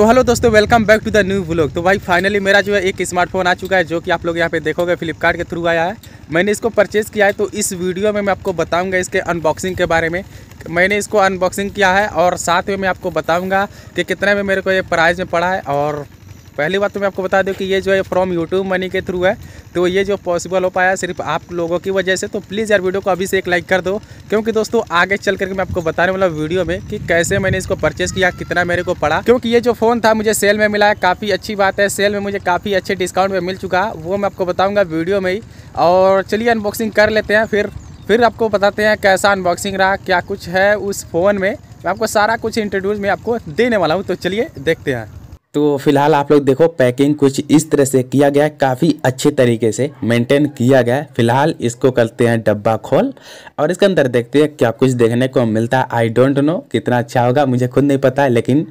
तो हेलो दोस्तों welcome back to the new blog तो भाई फाइनली मेरा जो है एक स्मार्टफोन आ चुका है जो कि आप लोग यहाँ पे देखोगे फ्लिपकार्ट के थ्रू आया है मैंने इसको परचेज़ किया है तो इस वीडियो में मैं आपको बताऊँगा इसके अनबॉक्सिंग के बारे में मैंने इसको अनबॉक्सिंग किया है और साथ में मैं आपको बताऊँगा कि कितने में मेरे को ये प्राइज़ में पड़ा है और पहली बात तो मैं आपको बता दूँ कि ये जो है फ्रॉम यूट्यूब मनी के थ्रू है तो ये जो पॉसिबल हो पाया सिर्फ आप लोगों की वजह से तो प्लीज़ यार वीडियो को अभी से एक लाइक कर दो क्योंकि दोस्तों आगे चल करके मैं आपको बताने वाला वीडियो में कि कैसे मैंने इसको परचेज़ किया कितना मेरे को पड़ा क्योंकि ये जो फ़ोन था मुझे सेल में मिला है काफ़ी अच्छी बात है सेल में मुझे काफ़ी अच्छे डिस्काउंट में मिल चुका वो मैं आपको बताऊँगा वीडियो में ही और चलिए अनबॉक्सिंग कर लेते हैं फिर फिर आपको बताते हैं कैसा अनबॉक्सिंग रहा क्या कुछ है उस फ़ोन में मैं आपको सारा कुछ इंट्रोड्यूस मैं आपको देने वाला हूँ तो चलिए देखते हैं तो फिलहाल आप लोग देखो पैकिंग कुछ इस तरह से किया गया है काफ़ी अच्छे तरीके से मेंटेन किया गया है फिलहाल इसको करते हैं डब्बा खोल और इसके अंदर देखते हैं क्या कुछ देखने को मिलता है आई डोंट नो कितना अच्छा होगा मुझे खुद नहीं पता है लेकिन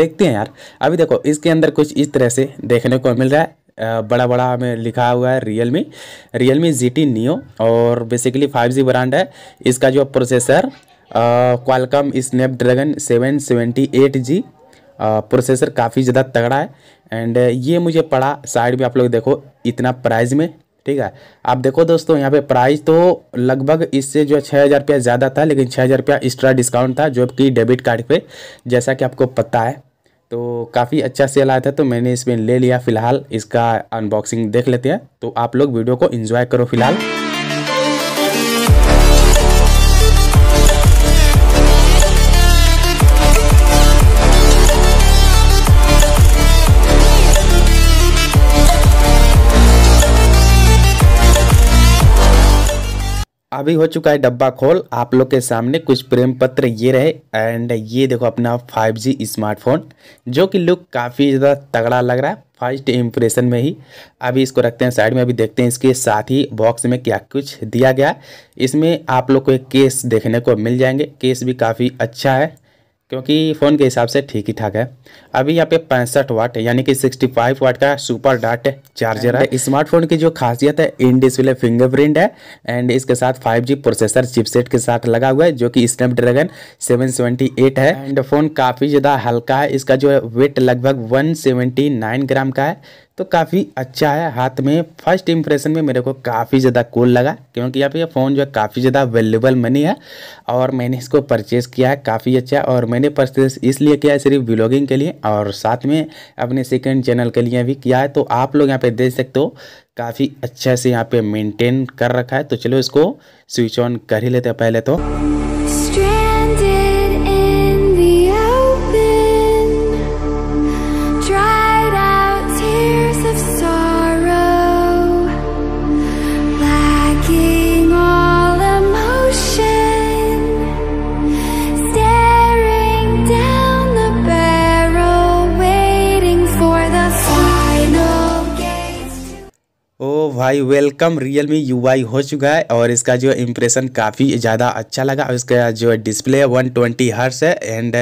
देखते हैं यार अभी देखो इसके अंदर कुछ इस तरह से देखने को मिल रहा है बड़ा बड़ा हमें लिखा हुआ है Realme Realme G T Neo और बेसिकली फाइव जी ब्रांड है इसका जो processor Qualcomm Snapdragon seven seventy eight G processor काफ़ी ज़्यादा तगड़ा है एंड ये मुझे पड़ा साइड में आप लोग देखो इतना प्राइस में ठीक है आप देखो दोस्तों यहाँ पे प्राइस तो लगभग इससे जो है छः हज़ार रुपया ज़्यादा था लेकिन छः हज़ार रुपया एक्स्ट्रा डिस्काउंट था जो कि डेबिट कार्ड पे जैसा कि आपको पता है तो काफ़ी अच्छा सेल आया था तो मैंने इसमें ले लिया फ़िलहाल इसका अनबॉक्सिंग देख लेते हैं तो आप लोग वीडियो को इन्जॉय करो फिलहाल अभी हो चुका है डब्बा खोल आप लोग के सामने कुछ प्रेम पत्र ये रहे एंड ये देखो अपना 5G स्मार्टफोन जो कि लुक काफ़ी ज़्यादा तगड़ा लग रहा है फर्स्ट इम्प्रेशन में ही अभी इसको रखते हैं साइड में अभी देखते हैं इसके साथ ही बॉक्स में क्या कुछ दिया गया इसमें आप लोग को एक केस देखने को मिल जाएंगे केस भी काफ़ी अच्छा है क्योंकि फ़ोन के हिसाब से ठीक ही ठाक है अभी यहाँ पे पैंसठ वाट यानी कि 65 वाट का सुपर डाट चार्जर है स्मार्टफोन की जो खासियत है इन डिस्प्ले फिंगरप्रिंट है एंड इसके साथ 5G प्रोसेसर चिपसेट के साथ लगा हुआ है जो कि स्नैपड्रैगन 778 है एंड फ़ोन काफ़ी ज़्यादा हल्का है इसका जो है वेट लगभग वन ग्राम का है तो काफ़ी अच्छा है हाथ में फर्स्ट इंप्रेशन में मेरे को काफ़ी ज़्यादा कूल लगा क्योंकि यहाँ पे ये फ़ोन जो है काफ़ी ज़्यादा अवेलेबल मनी है और मैंने इसको परचेस किया है काफ़ी अच्छा और मैंने परचेस इसलिए किया है सिर्फ ब्लॉगिंग के लिए और साथ में अपने सेकेंड चैनल के लिए भी किया है तो आप लोग यहाँ पर देख सकते हो काफ़ी अच्छा से यहाँ पर मेनटेन कर रखा है तो चलो इसको स्विच ऑन कर ही लेते पहले तो भाई वेलकम रियल मी यू हो चुका है और इसका जो इम्प्रेशन काफ़ी ज़्यादा अच्छा लगा और इसका जो डिस्प्ले है वन ट्वेंटी हर्स है एंड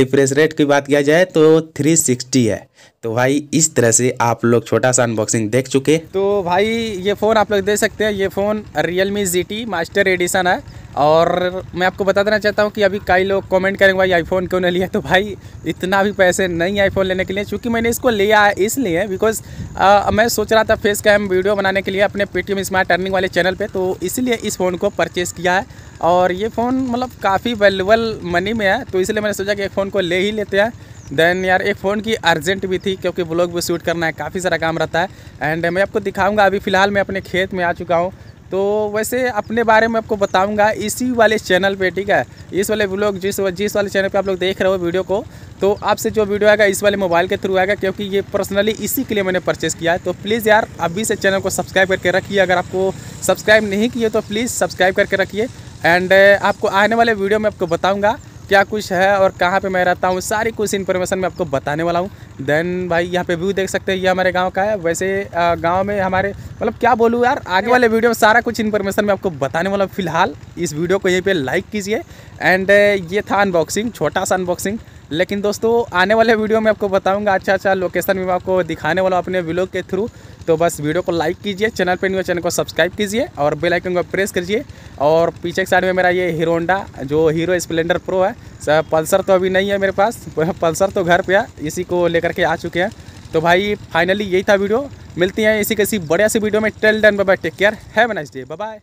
रिफ्रेश रेट की बात किया जाए तो थ्री सिक्सटी है तो भाई इस तरह से आप लोग छोटा सा अनबॉक्सिंग देख चुके तो भाई ये फ़ोन आप लोग देख सकते हैं ये phone Realme G T master edition है और मैं आपको बता देना चाहता हूँ कि अभी कई लोग कमेंट करेंगे भाई आईफोन क्यों नहीं लिया तो भाई इतना भी पैसे नहीं आईफोन लेने के लिए चूँकि मैंने इसको लिया है इसलिए बिकॉज मैं सोच रहा था फेस कैम वीडियो बनाने के लिए अपने पेटीएम स्मार्ट अर्निंग वाले चैनल पर तो इसलिए इस फ़ोन को परचेज़ किया है और ये फ़ोन मतलब काफ़ी वैल्यूबल मनी में है तो इसलिए मैंने सोचा कि फ़ोन को ले ही लेते हैं देन यार एक फ़ोन की अर्जेंट भी थी क्योंकि ब्लॉग भी शूट करना है काफ़ी सारा काम रहता है एंड मैं आपको दिखाऊंगा अभी फ़िलहाल मैं अपने खेत में आ चुका हूँ तो वैसे अपने बारे में आपको बताऊंगा इसी वाले चैनल पे ठीक है इस वाले ब्लॉग जिस जिस वाले चैनल पे आप लोग देख रहे हो वीडियो को तो आपसे जो वीडियो आएगा इस वाले मोबाइल के थ्रू आएगा क्योंकि ये पर्सनली इसी के लिए मैंने परचेस किया है तो प्लीज़ यार अभी से चैनल को सब्सक्राइब करके रखिए अगर आपको सब्सक्राइब नहीं किए तो प्लीज़ सब्सक्राइब करके रखिए एंड आपको आने वाले वीडियो में आपको बताऊँगा क्या कुछ है और कहाँ पे मैं रहता हूँ सारी कुछ इन्फॉर्मेशन मैं आपको बताने वाला हूँ देन भाई यहाँ पे व्यू देख सकते हैं ये हमारे गांव का है वैसे गांव में हमारे मतलब क्या बोलूँ यार आगे वाले वीडियो में सारा कुछ इन्फॉर्मेशन मैं आपको बताने वाला हूँ फिलहाल इस वीडियो को यहीं पर लाइक कीजिए एंड ये था अनबॉक्सिंग छोटा सा अनबॉक्सिंग लेकिन दोस्तों आने वाले वीडियो में आपको बताऊंगा अच्छा अच्छा लोकेशन भी मैं आपको दिखाने वाला हूँ अपने ब्लॉग के थ्रू तो बस वीडियो को लाइक कीजिए चैनल पर न्यू चैनल को सब्सक्राइब कीजिए और बेल आइकन को प्रेस कीजिए और पीछे के साइड में मेरा ये हीरोडा जो हीरो स्प्लेंडर प्रो है पल्सर तो अभी नहीं है मेरे पास पल्सर तो घर पर है इसी को लेकर के आ चुके हैं तो भाई फाइनली यही था वीडियो मिलती हैं इसी किसी बढ़िया सी वीडियो में till then bye take care have nice day bye